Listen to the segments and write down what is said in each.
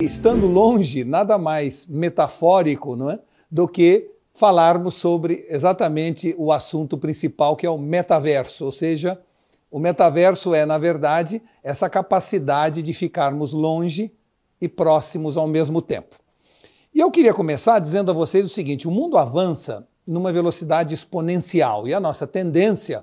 Estando longe, nada mais metafórico não é? do que falarmos sobre exatamente o assunto principal, que é o metaverso. Ou seja, o metaverso é, na verdade, essa capacidade de ficarmos longe e próximos ao mesmo tempo. E eu queria começar dizendo a vocês o seguinte: o mundo avança numa velocidade exponencial e a nossa tendência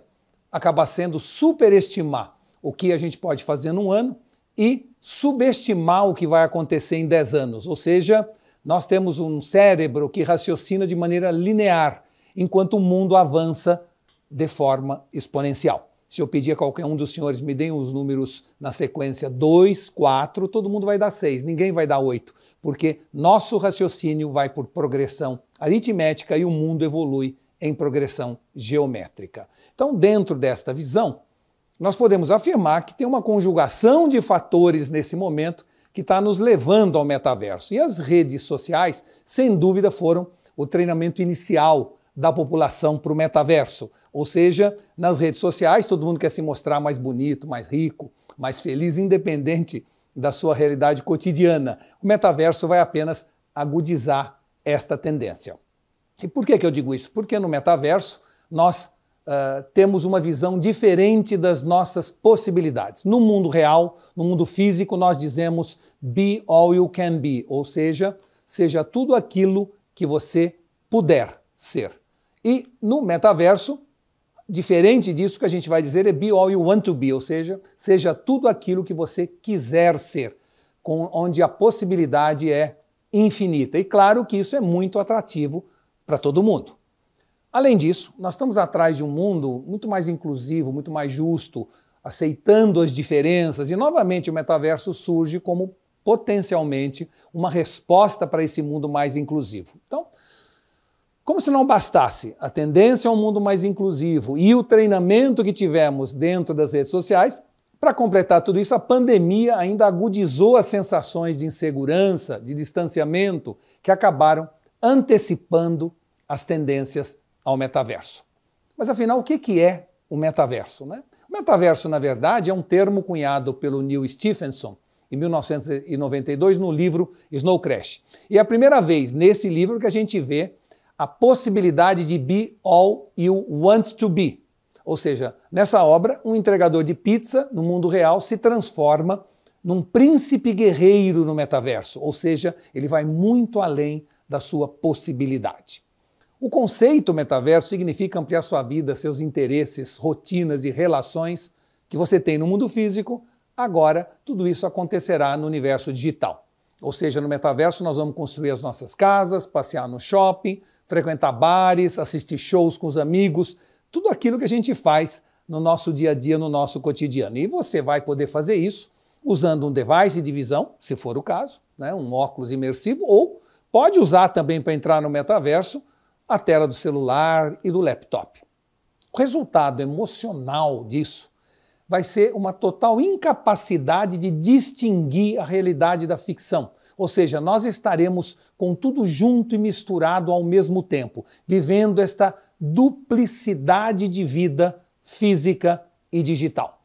acaba sendo superestimar o que a gente pode fazer num ano e subestimar o que vai acontecer em 10 anos. Ou seja, nós temos um cérebro que raciocina de maneira linear, enquanto o mundo avança de forma exponencial. Se eu pedir a qualquer um dos senhores, me deem os números na sequência 2, 4, todo mundo vai dar 6, ninguém vai dar 8, porque nosso raciocínio vai por progressão aritmética e o mundo evolui em progressão geométrica. Então, dentro desta visão, nós podemos afirmar que tem uma conjugação de fatores nesse momento que está nos levando ao metaverso. E as redes sociais, sem dúvida, foram o treinamento inicial da população para o metaverso. Ou seja, nas redes sociais, todo mundo quer se mostrar mais bonito, mais rico, mais feliz, independente da sua realidade cotidiana. O metaverso vai apenas agudizar esta tendência. E por que, que eu digo isso? Porque no metaverso nós uh, temos uma visão diferente das nossas possibilidades. No mundo real, no mundo físico, nós dizemos be all you can be, ou seja, seja tudo aquilo que você puder ser. E no metaverso, diferente disso que a gente vai dizer é be all you want to be, ou seja, seja tudo aquilo que você quiser ser, com, onde a possibilidade é infinita. E claro que isso é muito atrativo para todo mundo. Além disso, nós estamos atrás de um mundo muito mais inclusivo, muito mais justo, aceitando as diferenças, e novamente o metaverso surge como potencialmente uma resposta para esse mundo mais inclusivo. Então, como se não bastasse a tendência a um mundo mais inclusivo e o treinamento que tivemos dentro das redes sociais, para completar tudo isso, a pandemia ainda agudizou as sensações de insegurança, de distanciamento, que acabaram antecipando as tendências ao metaverso. Mas afinal, o que é o metaverso? Né? O metaverso, na verdade, é um termo cunhado pelo Neil Stephenson em 1992 no livro Snow Crash. E é a primeira vez nesse livro que a gente vê a possibilidade de be all you want to be. Ou seja, nessa obra, um entregador de pizza no mundo real se transforma num príncipe guerreiro no metaverso, ou seja, ele vai muito além da sua possibilidade. O conceito metaverso significa ampliar sua vida, seus interesses, rotinas e relações que você tem no mundo físico. Agora, tudo isso acontecerá no universo digital. Ou seja, no metaverso nós vamos construir as nossas casas, passear no shopping, frequentar bares, assistir shows com os amigos, tudo aquilo que a gente faz no nosso dia a dia, no nosso cotidiano. E você vai poder fazer isso usando um device de visão, se for o caso, né, um óculos imersivo, ou pode usar também para entrar no metaverso a tela do celular e do laptop. O resultado emocional disso vai ser uma total incapacidade de distinguir a realidade da ficção. Ou seja, nós estaremos com tudo junto e misturado ao mesmo tempo, vivendo esta duplicidade de vida física e digital.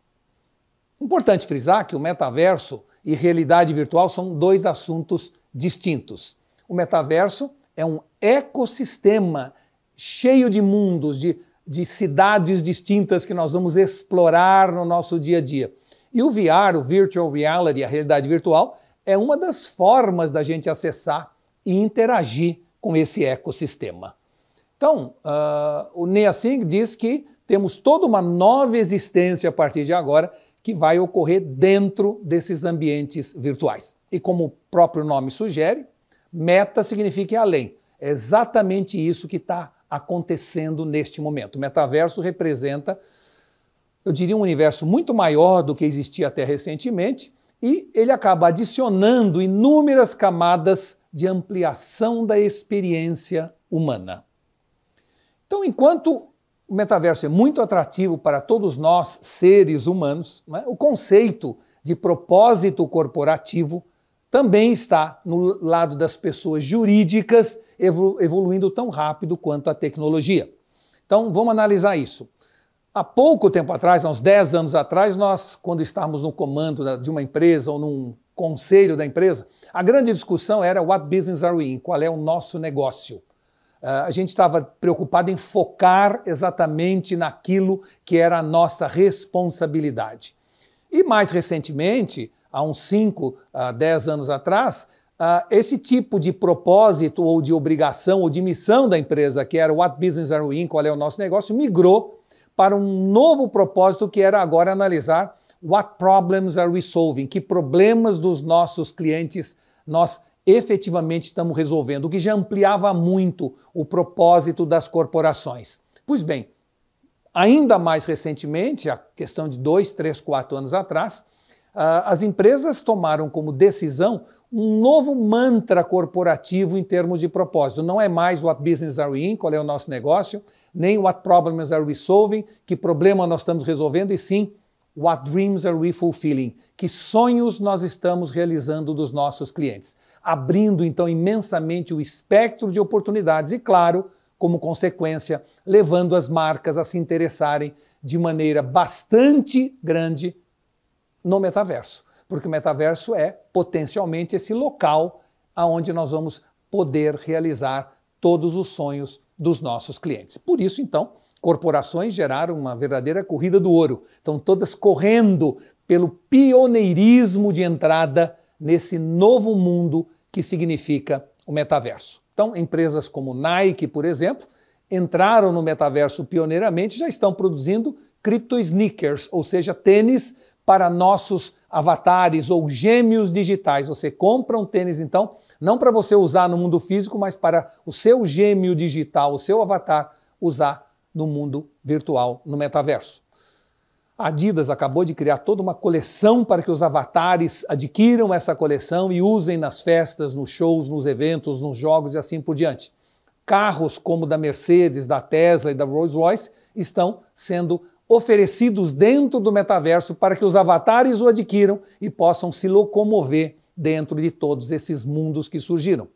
Importante frisar que o metaverso e realidade virtual são dois assuntos distintos. O metaverso é um ecossistema cheio de mundos, de, de cidades distintas que nós vamos explorar no nosso dia a dia. E o VR, o Virtual Reality, a realidade virtual, é uma das formas da gente acessar e interagir com esse ecossistema. Então, uh, o Nea Singh diz que temos toda uma nova existência a partir de agora que vai ocorrer dentro desses ambientes virtuais. E como o próprio nome sugere, Meta significa ir além. É exatamente isso que está acontecendo neste momento. O metaverso representa, eu diria, um universo muito maior do que existia até recentemente e ele acaba adicionando inúmeras camadas de ampliação da experiência humana. Então, enquanto o metaverso é muito atrativo para todos nós, seres humanos, né, o conceito de propósito corporativo também está no lado das pessoas jurídicas, evoluindo tão rápido quanto a tecnologia. Então, vamos analisar isso. Há pouco tempo atrás, há uns 10 anos atrás, nós, quando estávamos no comando de uma empresa ou num conselho da empresa, a grande discussão era what business are we in? Qual é o nosso negócio? Ah, a gente estava preocupado em focar exatamente naquilo que era a nossa responsabilidade. E mais recentemente, há uns 5, 10 anos atrás, ah, esse tipo de propósito ou de obrigação ou de missão da empresa, que era What Business Are We In, qual é o nosso negócio, migrou para um novo propósito que era agora analisar What Problems Are We Solving, que problemas dos nossos clientes nós efetivamente estamos resolvendo, o que já ampliava muito o propósito das corporações. Pois bem, ainda mais recentemente, a questão de dois, três, quatro anos atrás, ah, as empresas tomaram como decisão um novo mantra corporativo em termos de propósito. Não é mais what business are we in, qual é o nosso negócio, nem what problems are we solving, que problema nós estamos resolvendo, e sim what dreams are we fulfilling, que sonhos nós estamos realizando dos nossos clientes. Abrindo então imensamente o espectro de oportunidades e, claro, como consequência, levando as marcas a se interessarem de maneira bastante grande no metaverso, porque o metaverso é potencialmente esse local aonde nós vamos poder realizar todos os sonhos dos nossos clientes. Por isso, então, corporações geraram uma verdadeira corrida do ouro. Estão todas correndo pelo pioneirismo de entrada nesse novo mundo que significa o metaverso. Então, empresas como Nike, por exemplo, entraram no metaverso pioneiramente, já estão produzindo cripto sneakers, ou seja, tênis para nossos avatares ou gêmeos digitais. Você compra um tênis, então, não para você usar no mundo físico, mas para o seu gêmeo digital, o seu avatar, usar no mundo virtual, no metaverso. A Adidas acabou de criar toda uma coleção para que os avatares adquiram essa coleção e usem nas festas, nos shows, nos eventos, nos jogos e assim por diante. Carros como o da Mercedes, da Tesla e da Rolls-Royce estão sendo oferecidos dentro do metaverso para que os avatares o adquiram e possam se locomover dentro de todos esses mundos que surgiram.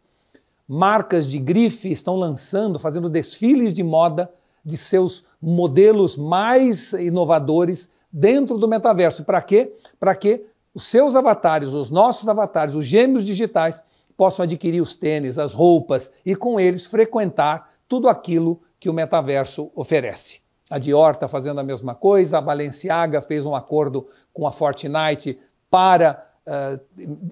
Marcas de grife estão lançando, fazendo desfiles de moda de seus modelos mais inovadores dentro do metaverso. Para quê? Para que os seus avatares, os nossos avatares, os gêmeos digitais, possam adquirir os tênis, as roupas e com eles frequentar tudo aquilo que o metaverso oferece a Dior está fazendo a mesma coisa, a Balenciaga fez um acordo com a Fortnite para uh,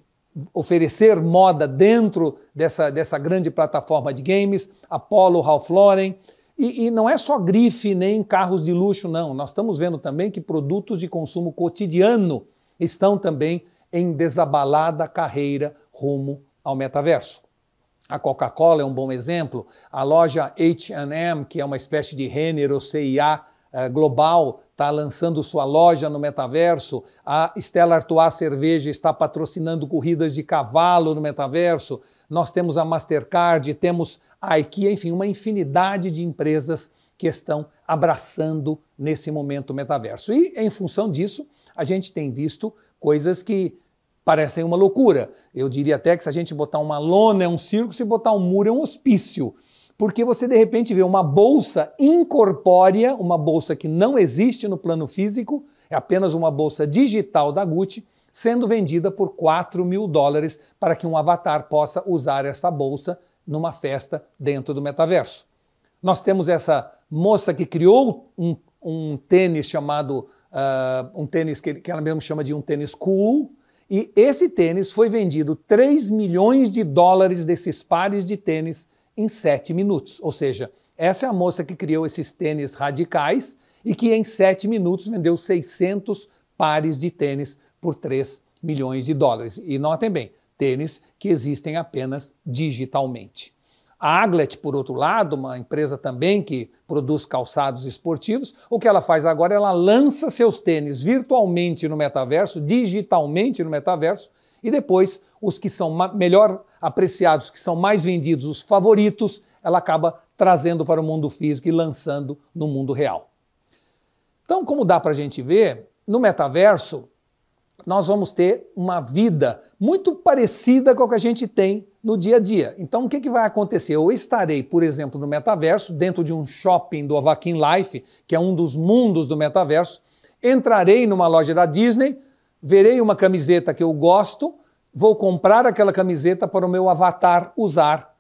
oferecer moda dentro dessa, dessa grande plataforma de games, Apollo, Ralph Lauren. E, e, não é só grife nem carros de luxo, não. Nós estamos vendo também que produtos de consumo cotidiano estão também em desabalada carreira rumo ao metaverso. A Coca-Cola é um bom exemplo. A loja H&M, que é uma espécie de Renner ou CIA eh, global, está lançando sua loja no metaverso. A Stella Artois Cerveja está patrocinando corridas de cavalo no metaverso. Nós temos a Mastercard, temos a IKEA, enfim, uma infinidade de empresas que estão abraçando nesse momento o metaverso. E em função disso, a gente tem visto coisas que parecem uma loucura. Eu diria até que se a gente botar uma lona é um circo, se botar um muro é um hospício. Porque você de repente vê uma bolsa incorpórea, uma bolsa que não existe no plano físico, é apenas uma bolsa digital da Gucci, sendo vendida por 4 mil dólares para que um avatar possa usar essa bolsa numa festa dentro do metaverso. Nós temos essa moça que criou um, um tênis chamado, uh, um tênis que, que ela mesmo chama de um tênis cool, e esse tênis foi vendido 3 milhões de dólares desses pares de tênis em 7 minutos. Ou seja, essa é a moça que criou esses tênis radicais e que em 7 minutos vendeu 600 pares de tênis por 3 milhões de dólares. E notem bem, tênis que existem apenas digitalmente. A Aglet, por outro lado, uma empresa também que produz calçados esportivos, o que ela faz agora? É ela lança seus tênis virtualmente no metaverso, digitalmente no metaverso, e depois os que são melhor apreciados, que são mais vendidos, os favoritos, ela acaba trazendo para o mundo físico e lançando no mundo real. Então, como dá para a gente ver, no metaverso nós vamos ter uma vida muito parecida com a que a gente tem no dia a dia. Então, o que, que vai acontecer? Eu estarei, por exemplo, no metaverso, dentro de um shopping do Avakin Life, que é um dos mundos do metaverso. Entrarei numa loja da Disney, verei uma camiseta que eu gosto, vou comprar aquela camiseta para o meu avatar usar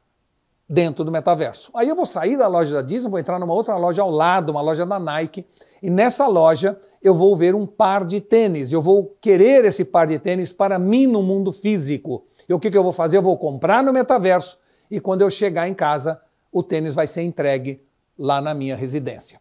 dentro do metaverso. Aí eu vou sair da loja da Disney, vou entrar numa outra loja ao lado, uma loja da Nike, e nessa loja eu vou ver um par de tênis. Eu vou querer esse par de tênis para mim no mundo físico. E o que, que eu vou fazer? Eu vou comprar no metaverso e quando eu chegar em casa, o tênis vai ser entregue lá na minha residência.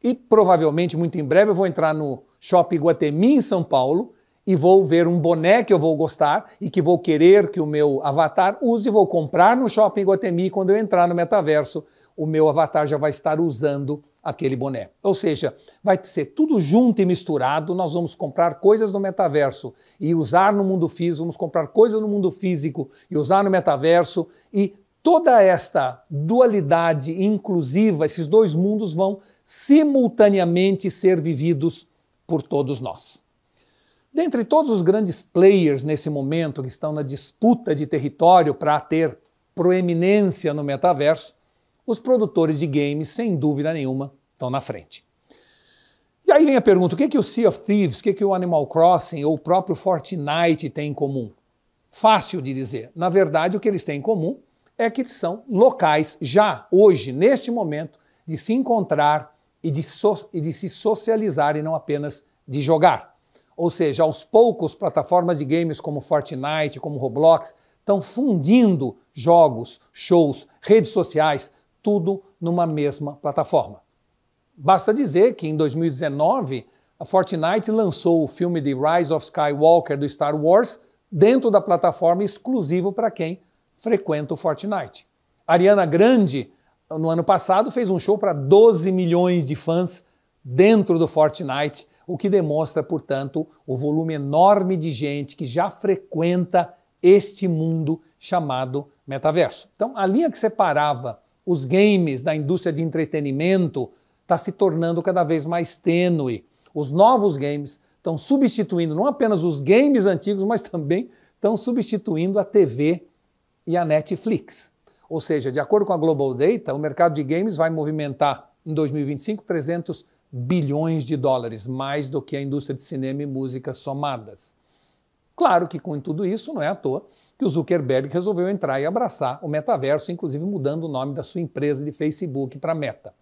E provavelmente, muito em breve, eu vou entrar no Shopping Guatemi, em São Paulo, e vou ver um boné que eu vou gostar e que vou querer que o meu avatar use, vou comprar no Shopping Guatemi quando eu entrar no metaverso o meu avatar já vai estar usando aquele boné. Ou seja, vai ser tudo junto e misturado. Nós vamos comprar coisas no metaverso e usar no mundo físico, vamos comprar coisas no mundo físico e usar no metaverso. E toda esta dualidade inclusiva, esses dois mundos vão simultaneamente ser vividos por todos nós. Dentre todos os grandes players nesse momento que estão na disputa de território para ter proeminência no metaverso, os produtores de games, sem dúvida nenhuma, estão na frente. E aí vem a pergunta: o que, é que o Sea of Thieves, o que, é que o Animal Crossing ou o próprio Fortnite têm em comum? Fácil de dizer. Na verdade, o que eles têm em comum é que eles são locais, já hoje, neste momento, de se encontrar e de, so e de se socializar e não apenas de jogar. Ou seja, aos poucos, plataformas de games como Fortnite, como Roblox, estão fundindo jogos, shows, redes sociais, tudo numa mesma plataforma. Basta dizer que em 2019, a Fortnite lançou o filme The Rise of Skywalker do Star Wars dentro da plataforma exclusivo para quem frequenta o Fortnite. Ariana Grande, no ano passado, fez um show para 12 milhões de fãs dentro do Fortnite, o que demonstra, portanto, o volume enorme de gente que já frequenta este mundo chamado metaverso. Então, a linha que separava os games, da indústria de entretenimento, está se tornando cada vez mais tênue. Os novos games estão substituindo não apenas os games antigos, mas também estão substituindo a TV e a Netflix. Ou seja, de acordo com a Global Data, o mercado de games vai movimentar em 2025 300 bilhões de dólares, mais do que a indústria de cinema e música somadas. Claro que com tudo isso, não é à toa que o Zuckerberg resolveu entrar e abraçar o metaverso, inclusive mudando o nome da sua empresa de Facebook para Meta.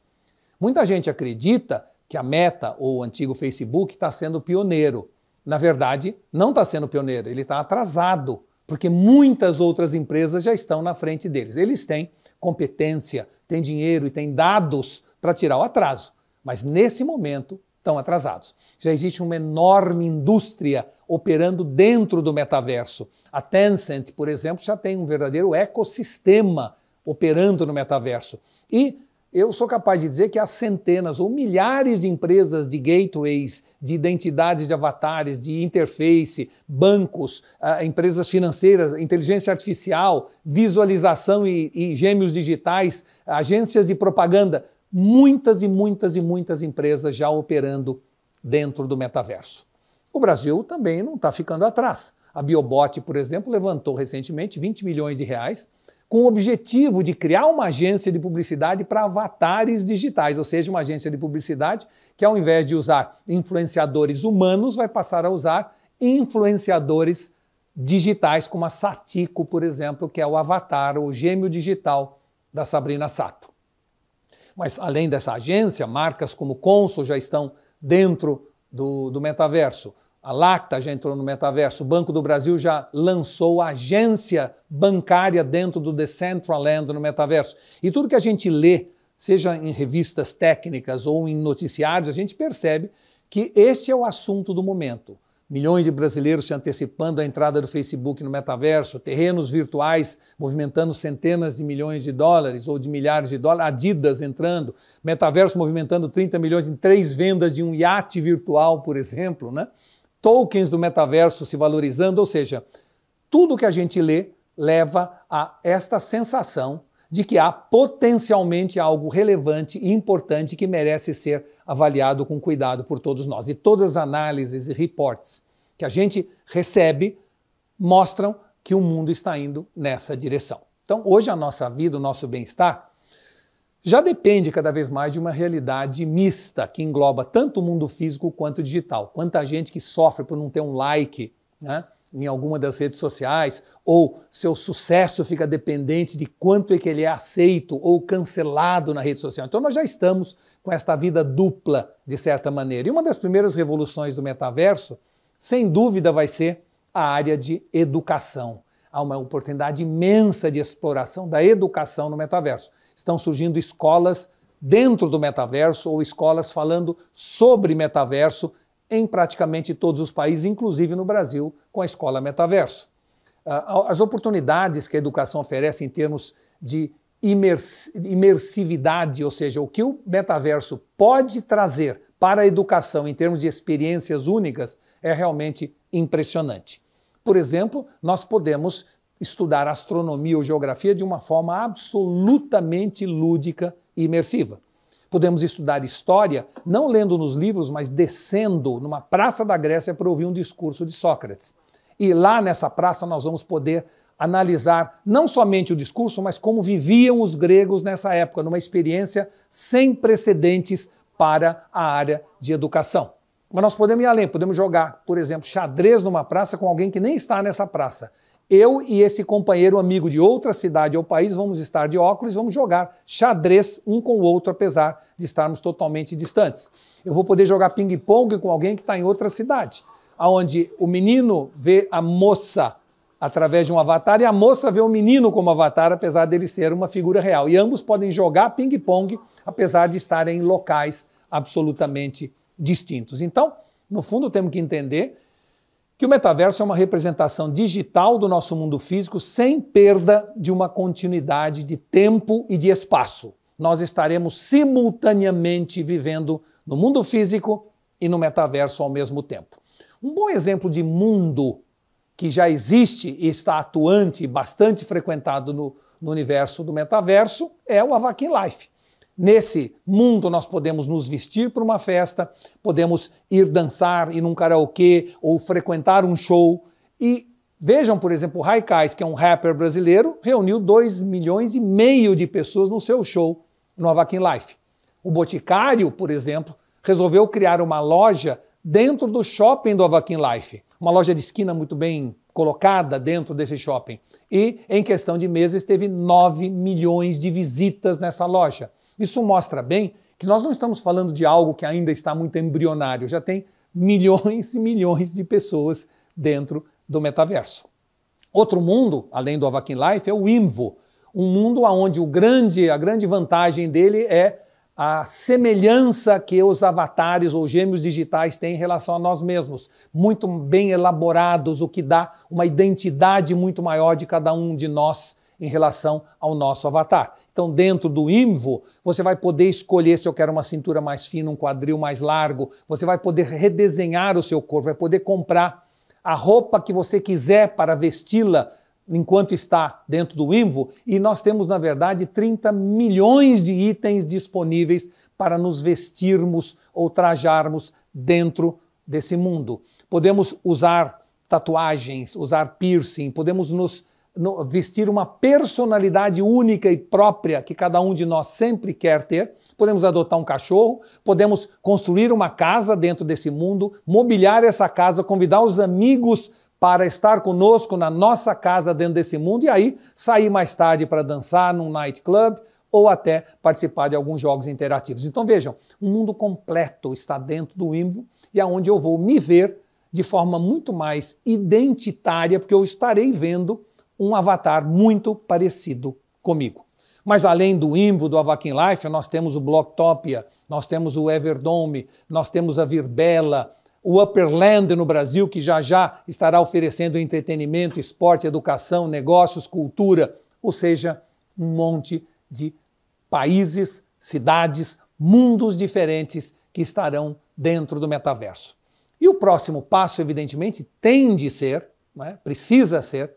Muita gente acredita que a Meta, ou o antigo Facebook, está sendo pioneiro. Na verdade, não está sendo pioneiro, ele está atrasado, porque muitas outras empresas já estão na frente deles. Eles têm competência, têm dinheiro e têm dados para tirar o atraso. Mas nesse momento, estão atrasados. Já existe uma enorme indústria operando dentro do metaverso. A Tencent, por exemplo, já tem um verdadeiro ecossistema operando no metaverso. E eu sou capaz de dizer que há centenas ou milhares de empresas de gateways, de identidades de avatares, de interface, bancos, ah, empresas financeiras, inteligência artificial, visualização e, e gêmeos digitais, agências de propaganda muitas e muitas e muitas empresas já operando dentro do metaverso. O Brasil também não está ficando atrás. A Biobot, por exemplo, levantou recentemente 20 milhões de reais com o objetivo de criar uma agência de publicidade para avatares digitais, ou seja, uma agência de publicidade que, ao invés de usar influenciadores humanos, vai passar a usar influenciadores digitais, como a Satiko, por exemplo, que é o avatar, o gêmeo digital da Sabrina Sato. Mas além dessa agência, marcas como Consul já estão dentro do, do metaverso. A Lacta já entrou no metaverso. O Banco do Brasil já lançou a agência bancária dentro do Decentraland no metaverso. E tudo que a gente lê, seja em revistas técnicas ou em noticiários, a gente percebe que este é o assunto do momento milhões de brasileiros se antecipando à entrada do Facebook no metaverso, terrenos virtuais movimentando centenas de milhões de dólares ou de milhares de dólares, Adidas entrando, metaverso movimentando 30 milhões em três vendas de um iate virtual, por exemplo, né? tokens do metaverso se valorizando, ou seja, tudo que a gente lê leva a esta sensação de que há potencialmente algo relevante e importante que merece ser avaliado com cuidado por todos nós. E todas as análises e reportes que a gente recebe mostram que o mundo está indo nessa direção. Então, hoje a nossa vida, o nosso bem-estar, já depende cada vez mais de uma realidade mista que engloba tanto o mundo físico quanto o digital. Quanta gente que sofre por não ter um like, né? em alguma das redes sociais, ou seu sucesso fica dependente de quanto é que ele é aceito ou cancelado na rede social. Então nós já estamos com esta vida dupla, de certa maneira. E uma das primeiras revoluções do metaverso, sem dúvida, vai ser a área de educação. Há uma oportunidade imensa de exploração da educação no metaverso. Estão surgindo escolas dentro do metaverso ou escolas falando sobre metaverso em praticamente todos os países, inclusive no Brasil, com a escola metaverso. Ah, as oportunidades que a educação oferece em termos de imersividade, ou seja, o que o metaverso pode trazer para a educação em termos de experiências únicas, é realmente impressionante. Por exemplo, nós podemos estudar astronomia ou geografia de uma forma absolutamente lúdica e imersiva. Podemos estudar história não lendo nos livros, mas descendo numa praça da Grécia para ouvir um discurso de Sócrates. E lá nessa praça nós vamos poder analisar não somente o discurso, mas como viviam os gregos nessa época, numa experiência sem precedentes para a área de educação. Mas nós podemos ir além, podemos jogar, por exemplo, xadrez numa praça com alguém que nem está nessa praça eu e esse companheiro amigo de outra cidade ou país vamos estar de óculos, vamos jogar xadrez um com o outro, apesar de estarmos totalmente distantes. Eu vou poder jogar ping-pong com alguém que está em outra cidade, onde o menino vê a moça através de um avatar e a moça vê o menino como avatar, apesar dele ser uma figura real. E ambos podem jogar ping-pong, apesar de estarem em locais absolutamente distintos. Então, no fundo, temos que entender que o metaverso é uma representação digital do nosso mundo físico sem perda de uma continuidade de tempo e de espaço. Nós estaremos simultaneamente vivendo no mundo físico e no metaverso ao mesmo tempo. Um bom exemplo de mundo que já existe e está atuante e bastante frequentado no, no universo do metaverso é o Avakin Life. Nesse mundo, nós podemos nos vestir para uma festa, podemos ir dançar, ir num karaokê ou frequentar um show. E vejam, por exemplo, o Raikais, que é um rapper brasileiro, reuniu 2 milhões e meio de pessoas no seu show no Avakin Life. O Boticário, por exemplo, resolveu criar uma loja dentro do shopping do Avakin Life. Uma loja de esquina muito bem colocada dentro desse shopping. E, em questão de meses, teve 9 milhões de visitas nessa loja. Isso mostra bem que nós não estamos falando de algo que ainda está muito embrionário, já tem milhões e milhões de pessoas dentro do metaverso. Outro mundo, além do Avakin Life, é o Invo, um mundo onde o grande, a grande vantagem dele é a semelhança que os avatares ou gêmeos digitais têm em relação a nós mesmos, muito bem elaborados, o que dá uma identidade muito maior de cada um de nós em relação ao nosso avatar. Então, dentro do IMVO, você vai poder escolher se eu quero uma cintura mais fina, um quadril mais largo. Você vai poder redesenhar o seu corpo, vai poder comprar a roupa que você quiser para vesti-la enquanto está dentro do IMVO. E nós temos, na verdade, 30 milhões de itens disponíveis para nos vestirmos ou trajarmos dentro desse mundo. Podemos usar tatuagens, usar piercing, podemos nos vestir uma personalidade única e própria que cada um de nós sempre quer ter. Podemos adotar um cachorro, podemos construir uma casa dentro desse mundo, mobiliar essa casa, convidar os amigos para estar conosco na nossa casa dentro desse mundo e aí sair mais tarde para dançar num nightclub ou até participar de alguns jogos interativos. Então vejam, um mundo completo está dentro do Imvo e aonde onde eu vou me ver de forma muito mais identitária, porque eu estarei vendo um avatar muito parecido comigo. Mas além do Imvo, do Avakin Life, nós temos o Blocktopia, nós temos o Everdome, nós temos a Virbela, o Upperland no Brasil, que já já estará oferecendo entretenimento, esporte, educação, negócios, cultura, ou seja, um monte de países, cidades, mundos diferentes que estarão dentro do metaverso. E o próximo passo, evidentemente, tem de ser, né, precisa ser,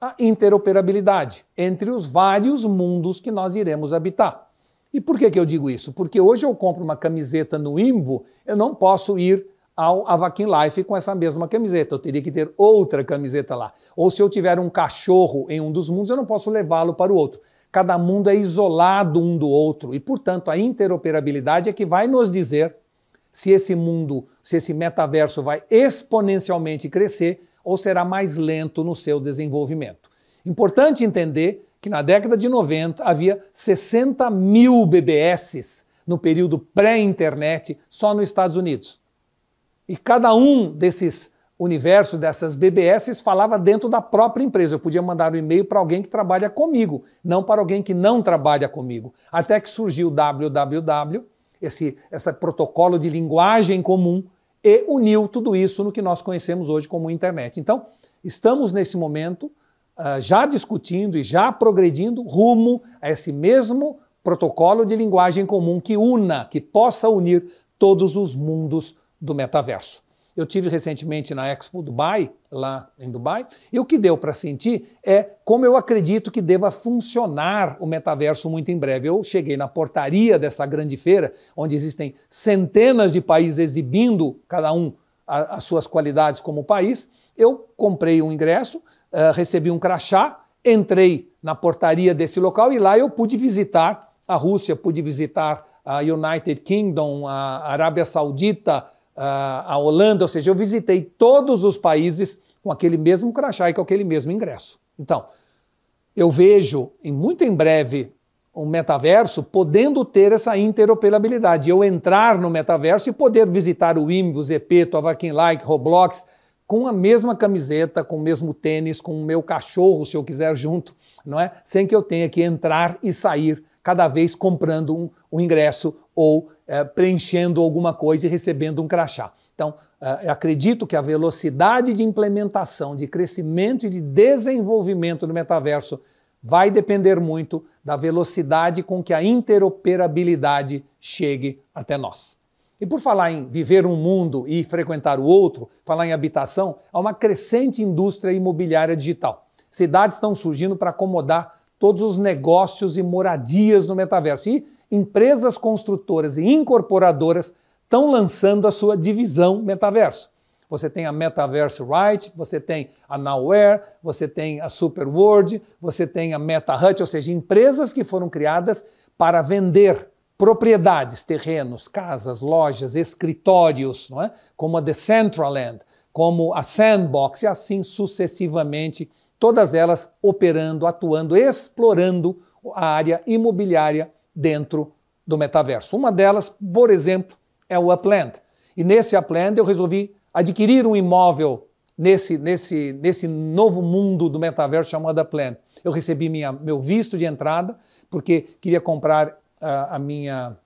a interoperabilidade entre os vários mundos que nós iremos habitar. E por que, que eu digo isso? Porque hoje eu compro uma camiseta no Imbo, eu não posso ir ao Avakin Life com essa mesma camiseta. Eu teria que ter outra camiseta lá. Ou se eu tiver um cachorro em um dos mundos, eu não posso levá-lo para o outro. Cada mundo é isolado um do outro e, portanto, a interoperabilidade é que vai nos dizer se esse mundo, se esse metaverso vai exponencialmente crescer ou será mais lento no seu desenvolvimento. Importante entender que na década de 90 havia 60 mil BBS no período pré-internet só nos Estados Unidos. E cada um desses universos, dessas BBS, falava dentro da própria empresa. Eu podia mandar um e-mail para alguém que trabalha comigo, não para alguém que não trabalha comigo. Até que surgiu o www, esse, esse protocolo de linguagem comum, e uniu tudo isso no que nós conhecemos hoje como internet. Então, estamos nesse momento ah, já discutindo e já progredindo rumo a esse mesmo protocolo de linguagem comum que una, que possa unir todos os mundos do metaverso. Eu tive recentemente na Expo Dubai, lá em Dubai, e o que deu para sentir é como eu acredito que deva funcionar o metaverso muito em breve. Eu cheguei na portaria dessa grande feira, onde existem centenas de países exibindo cada um a, as suas qualidades como país. Eu comprei um ingresso, uh, recebi um crachá, entrei na portaria desse local e lá eu pude visitar a Rússia, pude visitar a United Kingdom, a Arábia Saudita, a Holanda, ou seja, eu visitei todos os países com aquele mesmo crachá e com aquele mesmo ingresso. Então, eu vejo em muito em breve um metaverso podendo ter essa interoperabilidade. Eu entrar no metaverso e poder visitar o IMV, o Zepeto, a Vakin Like, Roblox, com a mesma camiseta, com o mesmo tênis, com o meu cachorro, se eu quiser, junto, não é? Sem que eu tenha que entrar e sair cada vez comprando um, um ingresso, ou é, preenchendo alguma coisa e recebendo um crachá. Então, é, acredito que a velocidade de implementação, de crescimento e de desenvolvimento do metaverso vai depender muito da velocidade com que a interoperabilidade chegue até nós. E por falar em viver um mundo e frequentar o outro, falar em habitação, há uma crescente indústria imobiliária digital. Cidades estão surgindo para acomodar todos os negócios e moradias no metaverso. E empresas construtoras e incorporadoras estão lançando a sua divisão metaverso. Você tem a Metaverse Right, você tem a Nowhere, você tem a Superworld, você tem a Meta Hut, ou seja, empresas que foram criadas para vender propriedades, terrenos, casas, lojas, escritórios, não é? como a Decentraland, como a Sandbox e assim sucessivamente, todas elas operando, atuando, explorando a área imobiliária dentro do metaverso. Uma delas, por exemplo, é o Upland. E nesse Upland eu resolvi adquirir um imóvel nesse, nesse, nesse novo mundo do metaverso chamado Upland. Eu recebi minha, meu visto de entrada, porque queria comprar uh, a, minha,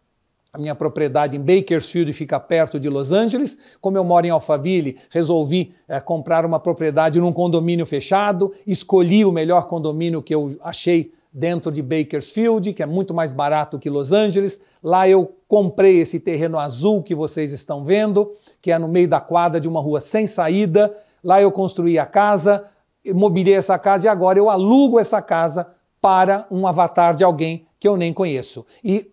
a minha propriedade em Bakersfield, fica perto de Los Angeles. Como eu moro em Alphaville, resolvi eh, comprar uma propriedade num condomínio fechado, escolhi o melhor condomínio que eu achei dentro de Bakersfield, que é muito mais barato que Los Angeles. Lá eu comprei esse terreno azul que vocês estão vendo, que é no meio da quadra de uma rua sem saída. Lá eu construí a casa, mobilei essa casa e agora eu alugo essa casa para um avatar de alguém que eu nem conheço. E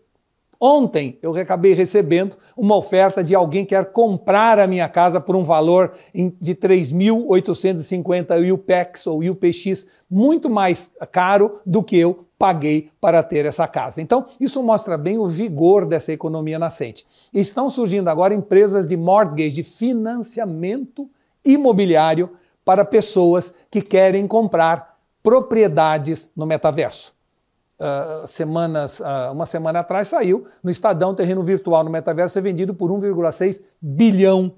Ontem eu acabei recebendo uma oferta de alguém que quer comprar a minha casa por um valor de 3.850 UPEX ou UPX, muito mais caro do que eu paguei para ter essa casa. Então, isso mostra bem o vigor dessa economia nascente. Estão surgindo agora empresas de mortgage, de financiamento imobiliário para pessoas que querem comprar propriedades no metaverso. Ah, semanas, uh, uma semana atrás, saiu no Estadão, terreno virtual no metaverso é vendido por 1,6 bilhão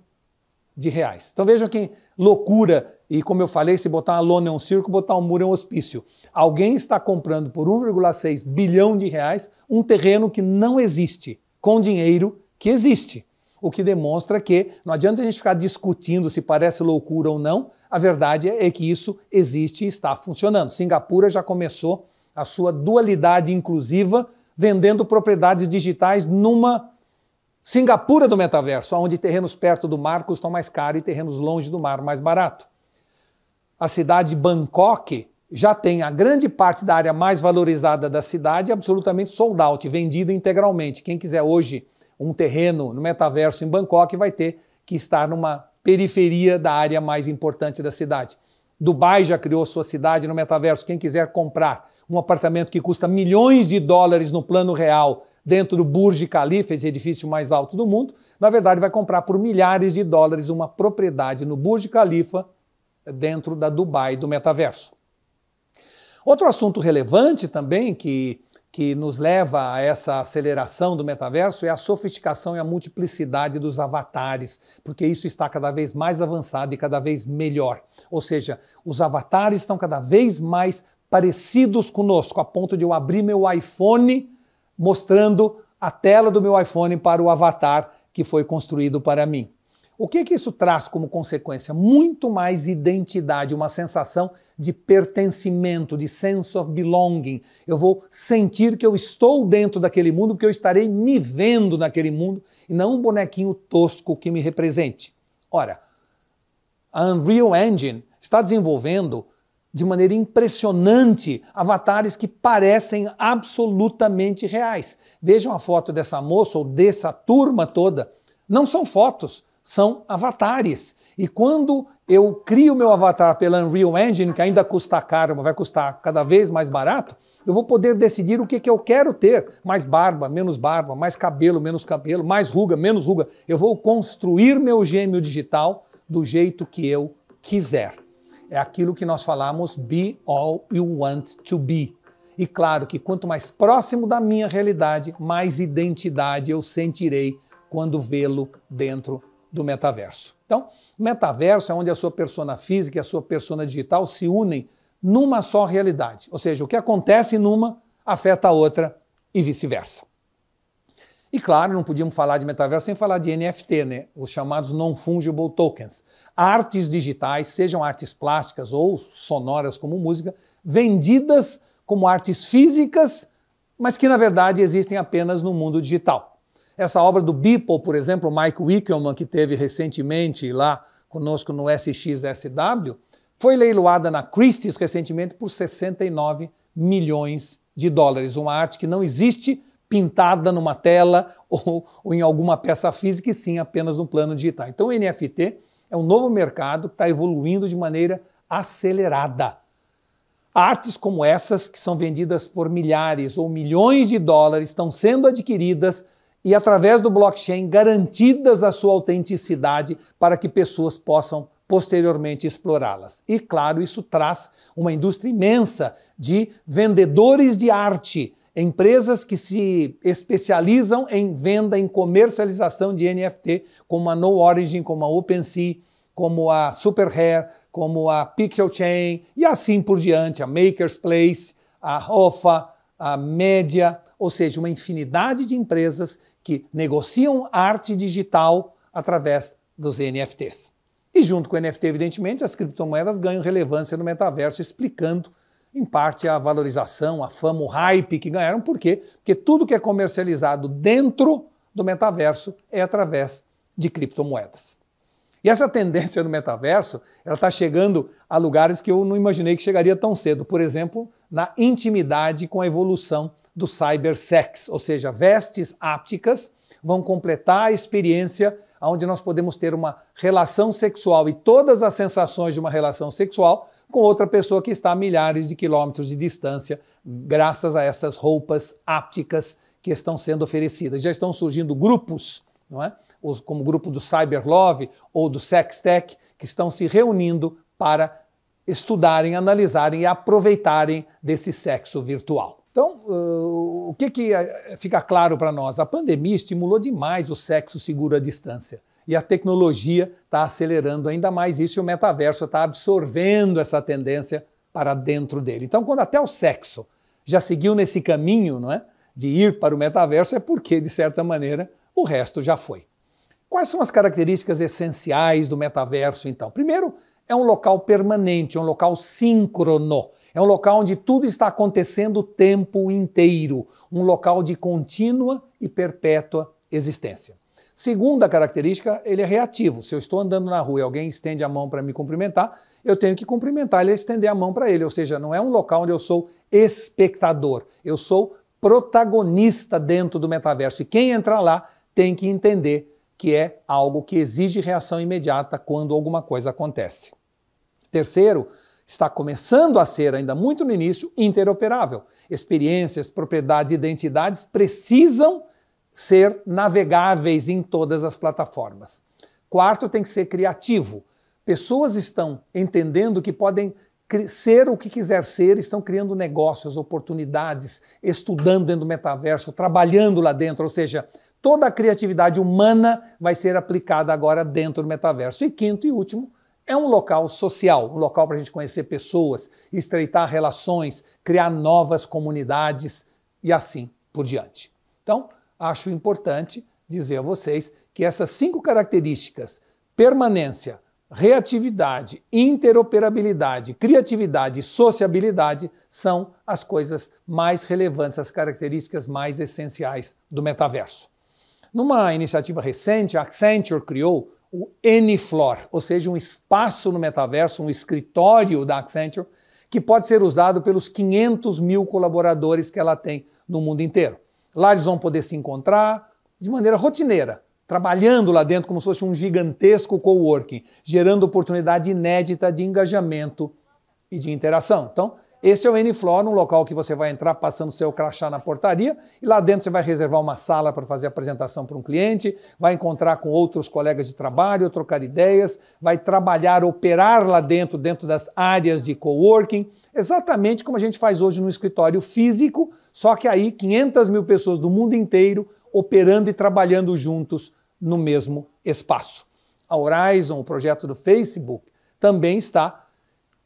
de reais. Então vejam que loucura, e como eu falei, se botar uma lona é um circo, botar um muro é um hospício. Alguém está comprando por 1,6 bilhão de reais um terreno que não existe, com dinheiro que existe. O que demonstra que não adianta a gente ficar discutindo se parece loucura ou não, a verdade é que isso existe e está funcionando. Singapura já começou a sua dualidade inclusiva, vendendo propriedades digitais numa Singapura do metaverso, onde terrenos perto do mar custam mais caro e terrenos longe do mar mais barato. A cidade de Bangkok já tem a grande parte da área mais valorizada da cidade absolutamente sold out, vendida integralmente. Quem quiser hoje um terreno no metaverso em Bangkok vai ter que estar numa periferia da área mais importante da cidade. Dubai já criou sua cidade no metaverso. Quem quiser comprar um apartamento que custa milhões de dólares no plano real, dentro do Burj Khalifa, esse edifício mais alto do mundo, na verdade vai comprar por milhares de dólares uma propriedade no Burj Khalifa, dentro da Dubai do metaverso. Outro assunto relevante também que, que nos leva a essa aceleração do metaverso é a sofisticação e a multiplicidade dos avatares, porque isso está cada vez mais avançado e cada vez melhor. Ou seja, os avatares estão cada vez mais parecidos conosco, a ponto de eu abrir meu iPhone mostrando a tela do meu iPhone para o avatar que foi construído para mim. O que, que isso traz como consequência? Muito mais identidade, uma sensação de pertencimento, de sense of belonging. Eu vou sentir que eu estou dentro daquele mundo, que eu estarei me vendo naquele mundo e não um bonequinho tosco que me represente. Ora, a Unreal Engine está desenvolvendo de maneira impressionante avatares que parecem absolutamente reais. Vejam a foto dessa moça ou dessa turma toda. Não são fotos, são avatares. E quando eu crio meu avatar pela Unreal Engine, que ainda custa caro, mas vai custar cada vez mais barato, eu vou poder decidir o que, que eu quero ter. Mais barba, menos barba, mais cabelo, menos cabelo, mais ruga, menos ruga. Eu vou construir meu gêmeo digital do jeito que eu quiser. É aquilo que nós falamos be all you want to be. E claro que quanto mais próximo da minha realidade, mais identidade eu sentirei quando vê-lo dentro do metaverso. Então, metaverso é onde a sua persona física e a sua persona digital se unem numa só realidade. Ou seja, o que acontece numa afeta a outra e vice-versa. E claro, não podíamos falar de metaverso sem falar de NFT, né? os chamados non-fungible tokens artes digitais, sejam artes plásticas ou sonoras como música, vendidas como artes físicas, mas que na verdade existem apenas no mundo digital. Essa obra do Beeple, por exemplo, Mike Wickelman, que teve recentemente lá conosco no SXSW, foi leiloada na Christie's recentemente por 69 milhões de dólares. Uma arte que não existe pintada numa tela ou, ou em alguma peça física, e sim apenas no plano digital. Então o NFT é um novo mercado que está evoluindo de maneira acelerada. Artes como essas, que são vendidas por milhares ou milhões de dólares, estão sendo adquiridas e, através do blockchain, garantidas a sua autenticidade para que pessoas possam posteriormente explorá-las. E, claro, isso traz uma indústria imensa de vendedores de arte Empresas que se especializam em venda, em comercialização de NFT, como a No Origin, como a OpenSea, como a Super como a Pixel Chain e assim por diante, a Maker's Place, a Rofa, a Média, ou seja, uma infinidade de empresas que negociam arte digital através dos NFTs. E junto com o NFT, evidentemente, as criptomoedas ganham relevância no metaverso, explicando em parte a valorização, a fama, o hype que ganharam. Por quê? Porque tudo que é comercializado dentro do metaverso é através de criptomoedas. E essa tendência do metaverso, ela está chegando a lugares que eu não imaginei que chegaria tão cedo. Por exemplo, na intimidade com a evolução do cybersex, ou seja, vestes ápticas vão completar a experiência onde nós podemos ter uma relação sexual e todas as sensações de uma relação sexual com outra pessoa que está a milhares de quilômetros de distância, graças a essas roupas ápticas que estão sendo oferecidas. Já estão surgindo grupos, não é? como o grupo do Cyberlove ou do Sextech, que estão se reunindo para estudarem, analisarem e aproveitarem desse sexo virtual. Então, uh, o que, que eh, fica claro para nós? A pandemia estimulou demais o sexo seguro à distância. E a tecnologia está acelerando ainda mais isso e o metaverso está absorvendo essa tendência para dentro dele. Então, quando até o sexo já seguiu nesse caminho, não é? De ir para o metaverso, é porque, de certa maneira, o resto já foi. Quais são as características essenciais do metaverso, então? Primeiro, é um local permanente, um local síncrono. É um local onde tudo está acontecendo o tempo inteiro, um local de contínua e perpétua existência. Segunda característica, ele é reativo. Se eu estou andando na rua e alguém estende a mão para me cumprimentar, eu tenho que cumprimentar ele e estender a mão para ele. Ou seja, não é um local onde eu sou espectador, eu sou protagonista dentro do metaverso. E quem entrar lá tem que entender que é algo que exige reação imediata quando alguma coisa acontece. Terceiro, está começando a ser, ainda muito no início, interoperável. Experiências, propriedades, identidades precisam ser navegáveis em todas as plataformas. Quarto, tem que ser criativo. Pessoas estão entendendo que podem ser o que quiser ser, estão criando negócios, oportunidades, estudando dentro do metaverso, trabalhando lá dentro, ou seja, toda a criatividade humana vai ser aplicada agora dentro do metaverso. E quinto e último, é um local social, um local para a gente conhecer pessoas, estreitar relações, criar novas comunidades e assim por diante. Então, acho importante dizer a vocês que essas cinco características permanência, reatividade, interoperabilidade, criatividade e sociabilidade são as coisas mais relevantes, as características mais essenciais do metaverso. Numa iniciativa recente, a Accenture criou o N-Floor, ou seja, um espaço no metaverso, um escritório da Accenture, que pode ser usado pelos 500 mil colaboradores que ela tem no mundo inteiro. Lá eles vão poder se encontrar de maneira rotineira, trabalhando lá dentro como se fosse um gigantesco coworking, gerando oportunidade inédita de engajamento e de interação. Então, esse é o N-Flor, um local que você vai entrar passando seu crachá na portaria e lá dentro você vai reservar uma sala para fazer apresentação para um cliente, vai encontrar com outros colegas de trabalho, trocar ideias, vai trabalhar, operar lá dentro, dentro das áreas de coworking, exatamente como a gente faz hoje no escritório físico, só que aí 500 mil pessoas do mundo inteiro operando e trabalhando juntos no mesmo espaço. A Horizon, o projeto do Facebook, também está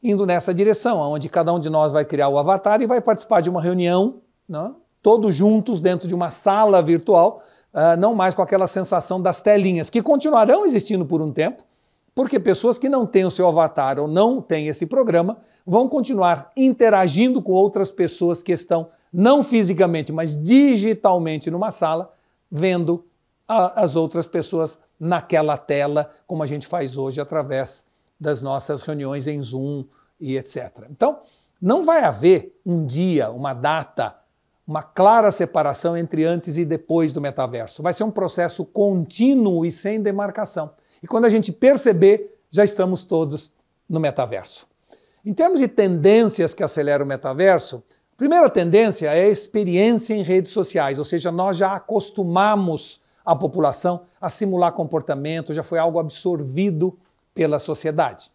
indo nessa direção, onde cada um de nós vai criar o avatar e vai participar de uma reunião, né? todos juntos dentro de uma sala virtual, uh, não mais com aquela sensação das telinhas, que continuarão existindo por um tempo, porque pessoas que não têm o seu avatar ou não têm esse programa vão continuar interagindo com outras pessoas que estão não fisicamente, mas digitalmente numa sala, vendo a, as outras pessoas naquela tela, como a gente faz hoje através das nossas reuniões em Zoom e etc. Então, não vai haver um dia, uma data, uma clara separação entre antes e depois do metaverso. Vai ser um processo contínuo e sem demarcação. E quando a gente perceber, já estamos todos no metaverso. Em termos de tendências que aceleram o metaverso, a primeira tendência é a experiência em redes sociais, ou seja, nós já acostumamos a população a simular comportamento, já foi algo absorvido pela sociedade.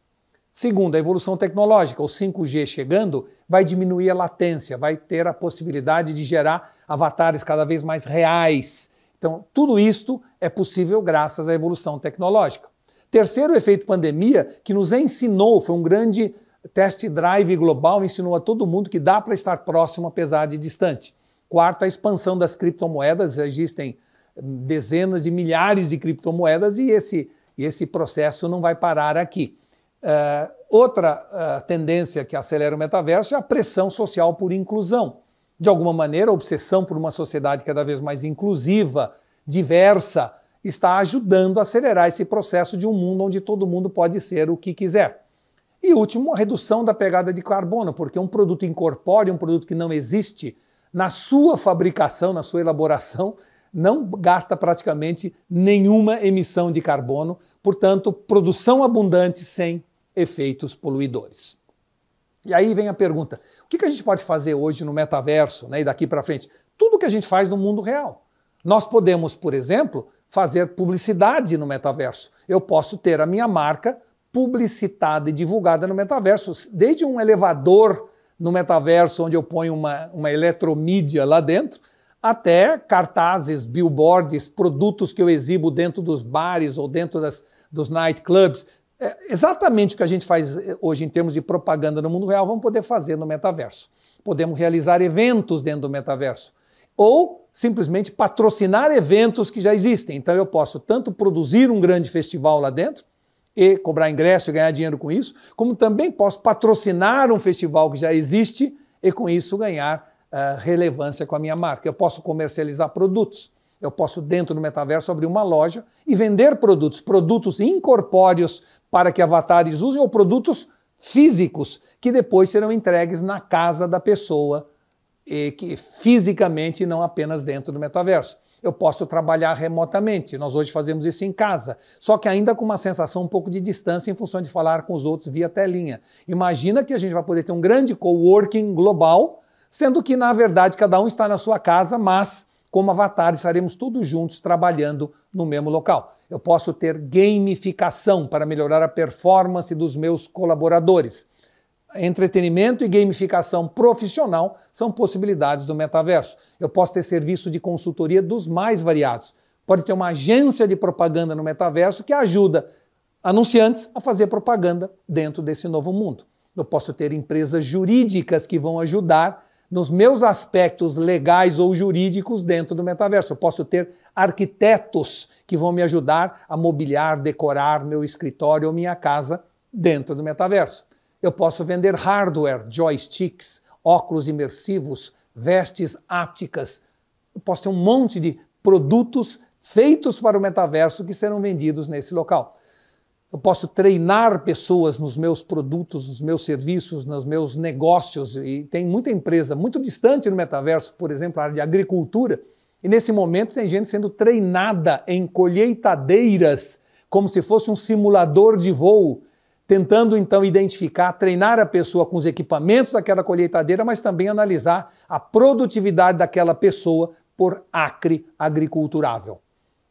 Segundo, a evolução tecnológica, o 5G chegando, vai diminuir a latência, vai ter a possibilidade de gerar avatares cada vez mais reais. Então, tudo isto é possível graças à evolução tecnológica. Terceiro, o efeito pandemia, que nos ensinou, foi um grande test drive global, ensinou a todo mundo que dá para estar próximo apesar de distante. Quarto, a expansão das criptomoedas, existem hum, dezenas de milhares de criptomoedas e esse e esse processo não vai parar aqui. Eh, outra eh, tendência que acelera o metaverso é a pressão social por inclusão. De alguma maneira, a obsessão por uma sociedade cada vez mais inclusiva, diversa, está ajudando a acelerar esse processo de um mundo onde todo mundo pode ser o que quiser. E último, a redução da pegada de carbono, porque um produto incorpóreo, um produto que não existe, na sua fabricação, na sua elaboração, não gasta praticamente nenhuma emissão de carbono, portanto, produção abundante sem efeitos poluidores. E aí vem a pergunta: o que a gente pode fazer hoje no metaverso né, e daqui para frente? Tudo o que a gente faz no mundo real. Nós podemos, por exemplo, fazer publicidade no metaverso. Eu posso ter a minha marca publicitada e divulgada no metaverso, desde um elevador no metaverso, onde eu ponho uma, uma eletromídia lá dentro, até cartazes, billboards, produtos que eu exibo dentro dos bares ou dentro das, dos nightclubs. É exatamente o que a gente faz eh, hoje em termos de propaganda no mundo real, vamos poder fazer no metaverso. Podemos realizar eventos dentro do metaverso. Ou simplesmente patrocinar eventos que já existem. Então eu posso tanto produzir um grande festival lá dentro, e cobrar ingresso e ganhar dinheiro com isso, como também posso patrocinar um festival que já existe e com isso ganhar relevância com a minha marca. Eu posso comercializar produtos. Eu posso, dentro do metaverso, abrir uma loja e vender produtos, produtos incorpóreos para que avatares usem ou produtos físicos que depois serão entregues na casa da pessoa e que fisicamente não apenas dentro do metaverso. Eu posso trabalhar remotamente, nós hoje fazemos isso em casa, só que ainda com uma sensação um pouco de distância em função de falar com os outros via telinha. Imagina que a gente vai poder ter um grande coworking global sendo que, na verdade, cada um está na sua casa, mas como avatar estaremos todos juntos trabalhando no mesmo local. Eu posso ter gamificação para melhorar a performance dos meus colaboradores. Entretenimento e gamificação profissional são possibilidades do metaverso. Eu posso ter serviço de consultoria dos mais variados. Pode ter uma agência de propaganda no metaverso que ajuda anunciantes a fazer propaganda dentro desse novo mundo. Eu posso ter empresas jurídicas que vão ajudar nos meus aspectos legais ou jurídicos dentro do metaverso. Eu posso ter arquitetos que vão me ajudar a mobiliar, decorar meu escritório ou minha casa dentro do metaverso. Eu posso vender hardware, joysticks, óculos imersivos, vestes ápticas. Eu posso ter um monte de produtos feitos para o metaverso que serão vendidos nesse local eu posso treinar pessoas nos meus produtos, nos meus serviços, nos meus negócios. E tem muita empresa muito distante no metaverso, por exemplo, a área de agricultura. E nesse momento tem gente sendo treinada em colheitadeiras, como se fosse um simulador de voo, tentando então identificar, treinar a pessoa com os equipamentos daquela colheitadeira, mas também analisar a produtividade daquela pessoa por acre agriculturável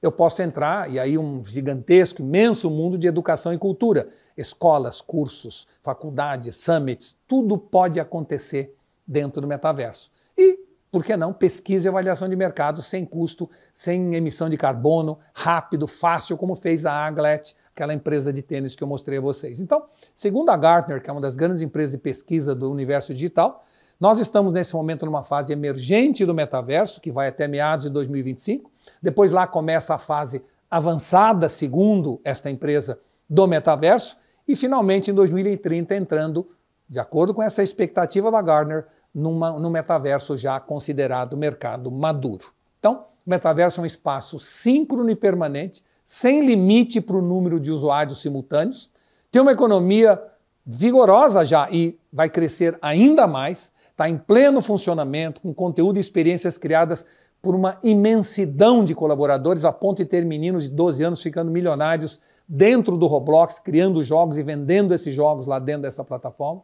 eu posso entrar, e aí um gigantesco, imenso mundo de educação e cultura. Escolas, cursos, faculdades, summits, tudo pode acontecer dentro do metaverso. E, por que não, pesquisa e avaliação de mercado sem custo, sem emissão de carbono, rápido, fácil, como fez a Aglet, aquela empresa de tênis que eu mostrei a vocês. Então, segundo a Gartner, que é uma das grandes empresas de pesquisa do universo digital, nós estamos nesse momento numa fase emergente do metaverso, que vai até meados de 2025. Depois lá começa a fase avançada, segundo esta empresa, do metaverso. E finalmente em 2030, entrando, de acordo com essa expectativa da Gartner, numa, num metaverso já considerado mercado maduro. Então, o metaverso é um espaço síncrono e permanente, sem limite para o número de usuários simultâneos, tem uma economia vigorosa já e vai crescer ainda mais, está em pleno funcionamento, com conteúdo e experiências criadas por uma imensidão de colaboradores, a ponto de ter meninos de 12 anos ficando milionários dentro do Roblox, criando jogos e vendendo esses jogos lá dentro dessa plataforma.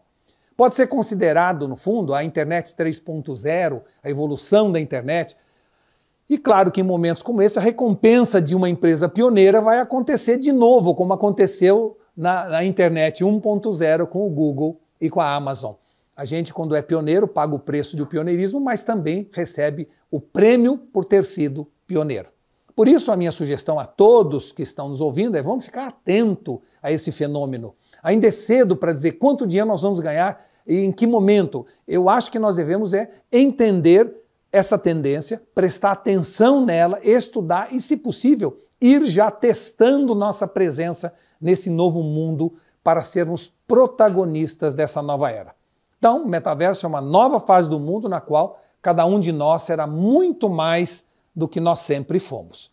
Pode ser considerado, no fundo, a internet 3.0, a evolução da internet. E claro que em momentos como esse, a recompensa de uma empresa pioneira vai acontecer de novo, como aconteceu na, na internet 1.0 com o Google e com a Amazon. A gente, quando é pioneiro, paga o preço de pioneirismo, mas também recebe o prêmio por ter sido pioneiro. Por isso, a minha sugestão a todos que estão nos ouvindo é vamos ficar atento a esse fenômeno. Ainda é cedo para dizer quanto dinheiro nós vamos ganhar e em que momento. Eu acho que nós devemos é entender essa tendência, prestar atenção nela, estudar e, se possível, ir já testando nossa presença nesse novo mundo para sermos protagonistas dessa nova era. Então, o metaverso é uma nova fase do mundo na qual cada um de nós será muito mais do que nós sempre fomos.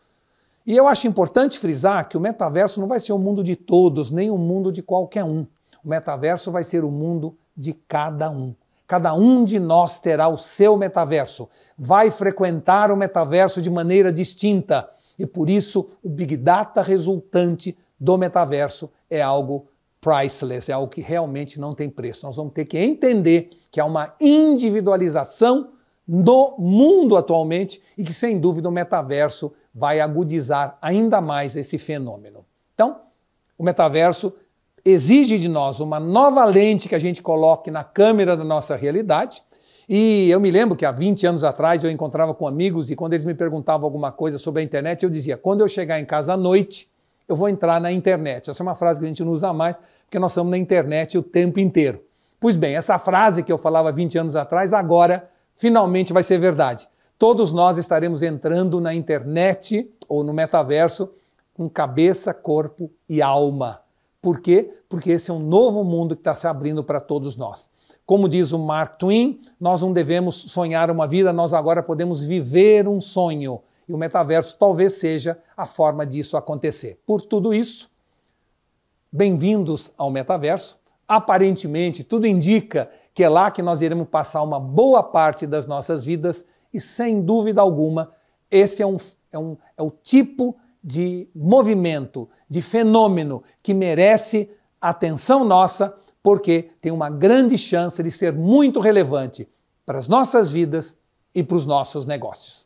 E eu acho importante frisar que o metaverso não vai ser o mundo de todos, nem o mundo de qualquer um. O metaverso vai ser o mundo de cada um. Cada um de nós terá o seu metaverso, vai frequentar o metaverso de maneira distinta. E por isso, o Big Data resultante do metaverso é algo priceless, é algo que realmente não tem preço. Nós vamos ter que entender que há uma individualização do mundo atualmente e que, sem dúvida, o metaverso vai agudizar ainda mais esse fenômeno. Então, o metaverso exige de nós uma nova lente que a gente coloque na câmera da nossa realidade. E eu me lembro que há 20 anos atrás eu encontrava com amigos e quando eles me perguntavam alguma coisa sobre a internet, eu dizia: quando eu chegar em casa à noite, eu vou entrar na internet. Essa é uma frase que a gente não usa mais, porque nós estamos na internet o tempo inteiro. Pois bem, essa frase que eu falava 20 anos atrás, agora finalmente vai ser verdade. Todos nós estaremos entrando na internet ou no metaverso com cabeça, corpo e alma. Por quê? Porque esse é um novo mundo que está se abrindo para todos nós. Como diz o Mark Twain, nós não devemos sonhar uma vida, nós agora podemos viver um sonho. E o metaverso talvez seja a forma disso acontecer. Por tudo isso, bem-vindos ao metaverso. Aparentemente, tudo indica que é lá que nós iremos passar uma boa parte das nossas vidas e, sem dúvida alguma, esse é, um, é, um, é o tipo de movimento, de fenômeno que merece atenção nossa, porque tem uma grande chance de ser muito relevante para as nossas vidas e para os nossos negócios.